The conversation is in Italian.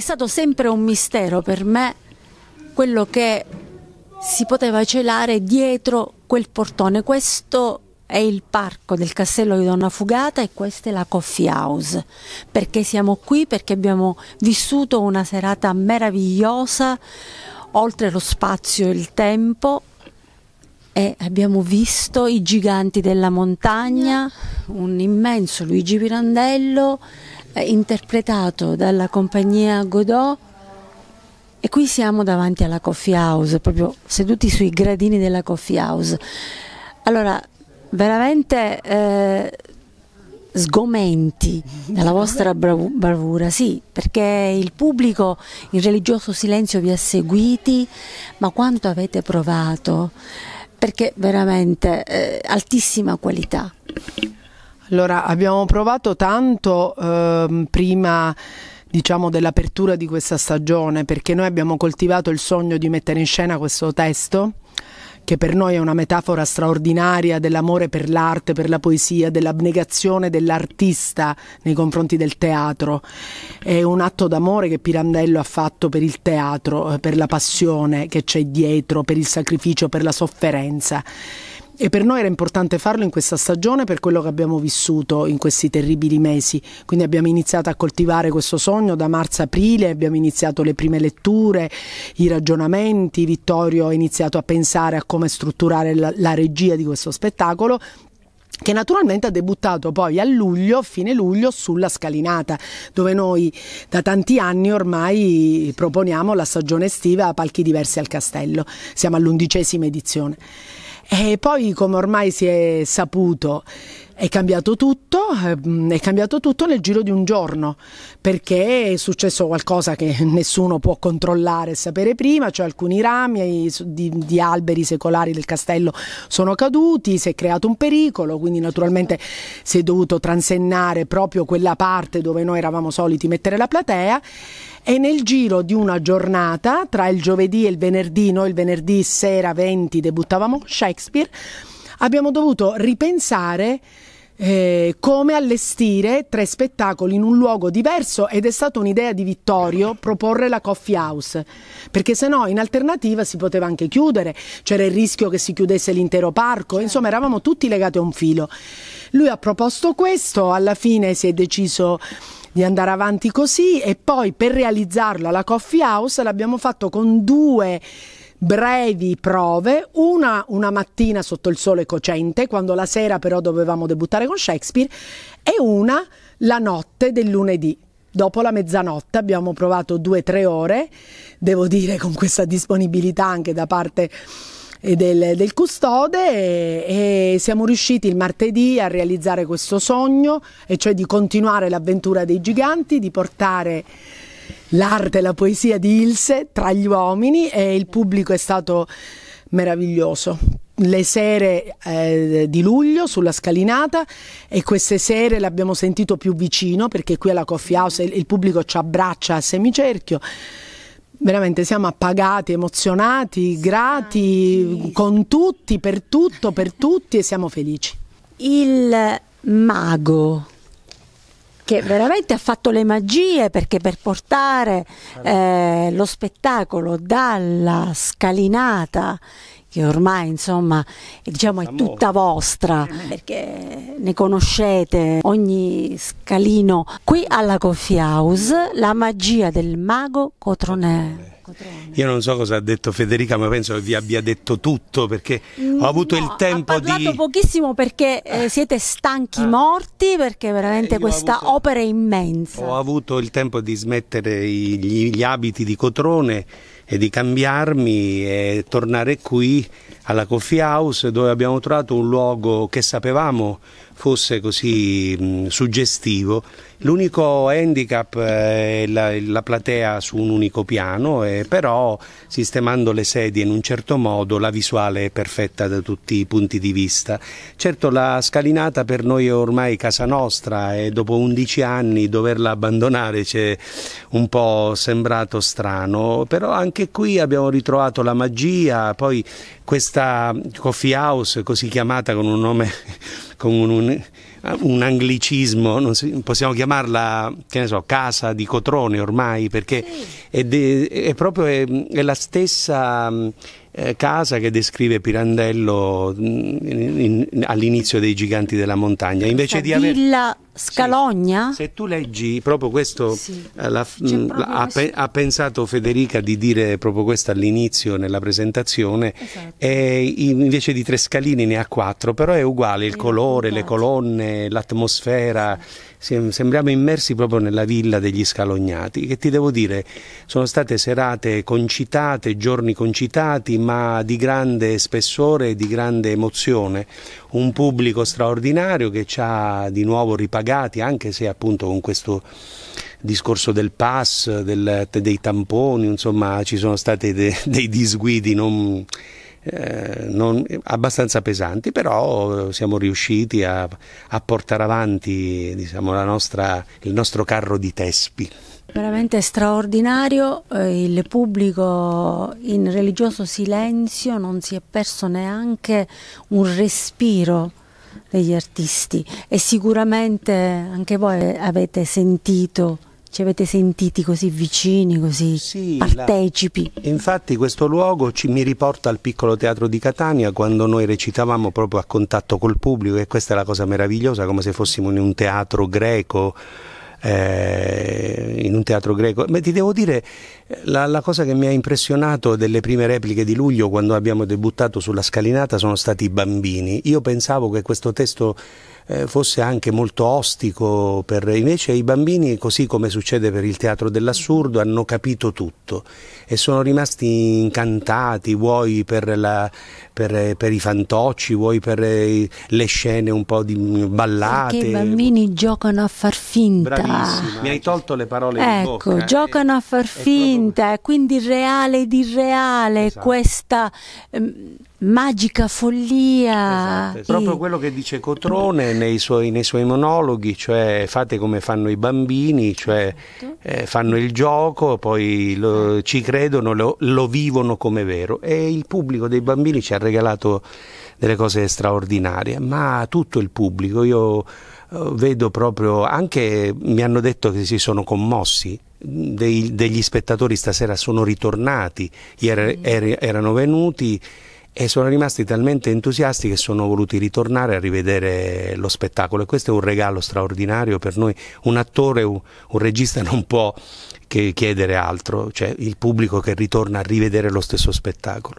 è stato sempre un mistero per me quello che si poteva celare dietro quel portone. Questo è il parco del castello di Donna Fugata e questa è la Coffee House. Perché siamo qui? Perché abbiamo vissuto una serata meravigliosa, oltre lo spazio e il tempo. E abbiamo visto i giganti della montagna, un immenso Luigi Pirandello interpretato dalla compagnia Godot e qui siamo davanti alla coffee house, proprio seduti sui gradini della coffee house. Allora, veramente eh, sgomenti dalla vostra brav bravura, sì, perché il pubblico in religioso silenzio vi ha seguiti, ma quanto avete provato? Perché veramente eh, altissima qualità. Allora, abbiamo provato tanto ehm, prima diciamo dell'apertura di questa stagione perché noi abbiamo coltivato il sogno di mettere in scena questo testo che per noi è una metafora straordinaria dell'amore per l'arte, per la poesia, dell'abnegazione dell'artista nei confronti del teatro. È un atto d'amore che Pirandello ha fatto per il teatro, eh, per la passione che c'è dietro, per il sacrificio, per la sofferenza. E per noi era importante farlo in questa stagione per quello che abbiamo vissuto in questi terribili mesi. Quindi abbiamo iniziato a coltivare questo sogno da marzo-aprile, abbiamo iniziato le prime letture, i ragionamenti, Vittorio ha iniziato a pensare a come strutturare la, la regia di questo spettacolo che naturalmente ha debuttato poi a luglio, fine luglio, sulla scalinata, dove noi da tanti anni ormai proponiamo la stagione estiva a palchi diversi al castello. Siamo all'undicesima edizione. E poi, come ormai si è saputo, è cambiato tutto, ehm, è cambiato tutto nel giro di un giorno, perché è successo qualcosa che nessuno può controllare e sapere prima, cioè alcuni rami di, di alberi secolari del castello sono caduti, si è creato un pericolo, quindi naturalmente si è dovuto transennare proprio quella parte dove noi eravamo soliti mettere la platea e nel giro di una giornata tra il giovedì e il venerdì, noi il venerdì sera 20 debuttavamo Shakespeare, abbiamo dovuto ripensare eh, come allestire tre spettacoli in un luogo diverso ed è stata un'idea di Vittorio proporre la coffee house, perché se no in alternativa si poteva anche chiudere, c'era il rischio che si chiudesse l'intero parco, certo. insomma eravamo tutti legati a un filo. Lui ha proposto questo, alla fine si è deciso di andare avanti così e poi per realizzarlo alla coffee house l'abbiamo fatto con due brevi prove, una una mattina sotto il sole cocente, quando la sera però dovevamo debuttare con Shakespeare, e una la notte del lunedì. Dopo la mezzanotte abbiamo provato due o tre ore, devo dire con questa disponibilità anche da parte eh, del, del custode e, e, siamo riusciti il martedì a realizzare questo sogno, e cioè di continuare l'avventura dei giganti, di portare l'arte e la poesia di Ilse tra gli uomini e il pubblico è stato meraviglioso. Le sere eh, di luglio sulla scalinata e queste sere l'abbiamo sentito più vicino perché qui alla Coffee House il, il pubblico ci abbraccia a semicerchio veramente siamo appagati, emozionati, grati con tutti, per tutto, per tutti e siamo felici. Il mago che veramente ha fatto le magie perché per portare eh, eh lo spettacolo dalla scalinata che ormai insomma diciamo, è tutta vostra perché ne conoscete ogni scalino qui alla Coffee House la magia del mago Cotronè io non so cosa ha detto Federica, ma penso che vi abbia detto tutto perché ho mm, avuto no, il tempo di. Ho parlato di... pochissimo perché eh, eh. siete stanchi ah. morti, perché veramente eh, questa avuto... opera è immensa. Ho avuto il tempo di smettere gli, gli abiti di Cotrone e di cambiarmi e tornare qui alla Coffee House dove abbiamo trovato un luogo che sapevamo fosse così mh, suggestivo. L'unico handicap eh, è la, la, platea su un unico piano, e eh, però sistemando le sedie in un certo modo la visuale è perfetta da tutti i punti di vista. Certo la scalinata per noi è ormai casa nostra e dopo 11 anni doverla abbandonare ci è un po' sembrato strano, però anche qui abbiamo ritrovato la magia, poi questa questa coffee house così chiamata con un nome, con un, un, un anglicismo, si, possiamo chiamarla, che ne so, casa di Cotrone ormai, perché sì. è, de, è, proprio è, è la stessa mm, eh, casa che descrive Pirandello mm, all'inizio dei Giganti della Montagna. Invece di aver... Villa Scalogna? Sì. Se tu leggi proprio questo, sì. Eh, la, mm, proprio la, ha, pe, ha, pensato Federica di dire proprio questo all'inizio nella presentazione, esatto. e invece di tre scalini ne ha quattro, però è uguale il colore, le colonne, l'atmosfera. Sembriamo immersi proprio nella villa degli scalognati, che ti devo dire, sono state serate concitate, giorni concitati, ma di grande spessore e di grande emozione. Un pubblico straordinario che ci ha di nuovo ripagato collegati, anche se appunto con questo discorso del pass, del, dei tamponi, insomma ci sono stati de, dei disguidi non, eh, non, abbastanza pesanti, però eh, siamo riusciti a, a portare avanti diciamo, nostra, il nostro carro di tespi. Veramente straordinario, eh, il pubblico in religioso silenzio non si è perso neanche un respiro degli artisti e sicuramente anche voi avete sentito ci avete sentiti così vicini, così sì, partecipi. La... Infatti questo luogo ci, mi riporta al piccolo teatro di Catania quando noi recitavamo proprio a contatto col pubblico e questa è la cosa meravigliosa, come se fossimo in un teatro greco eh, in un teatro greco. Ma ti devo dire la, la, cosa che mi ha impressionato delle prime repliche di luglio quando abbiamo debuttato sulla scalinata sono stati i bambini. Io pensavo che questo testo eh, fosse anche molto ostico per invece i bambini così come succede per il teatro dell'assurdo hanno capito tutto e sono rimasti incantati vuoi per, la, per, per i fantocci vuoi per eh, le scene un po' di ballate perché i bambini giocano a far finta mi hai tolto le parole ecco, di bocca. Eh. giocano a far finta, proprio... Eh, quindi reale ed irreale, esatto. questa eh, magica follia. Esatto, esatto. Proprio quello che dice Cotrone nei suoi, nei suoi, monologhi, cioè fate come fanno i bambini, cioè esatto. eh, fanno il gioco, poi lo, ci credono, lo, lo vivono come vero. E il pubblico dei bambini ci ha regalato delle cose straordinarie, ma tutto il pubblico, io eh, vedo proprio, anche mi hanno detto che si sono commossi, dei, degli spettatori stasera sono ritornati, ieri er, erano venuti e sono rimasti talmente entusiasti che sono voluti ritornare a rivedere lo spettacolo e questo è un regalo straordinario per noi, un attore, un, un regista non può che chiedere altro, cioè il pubblico che ritorna a rivedere lo stesso spettacolo.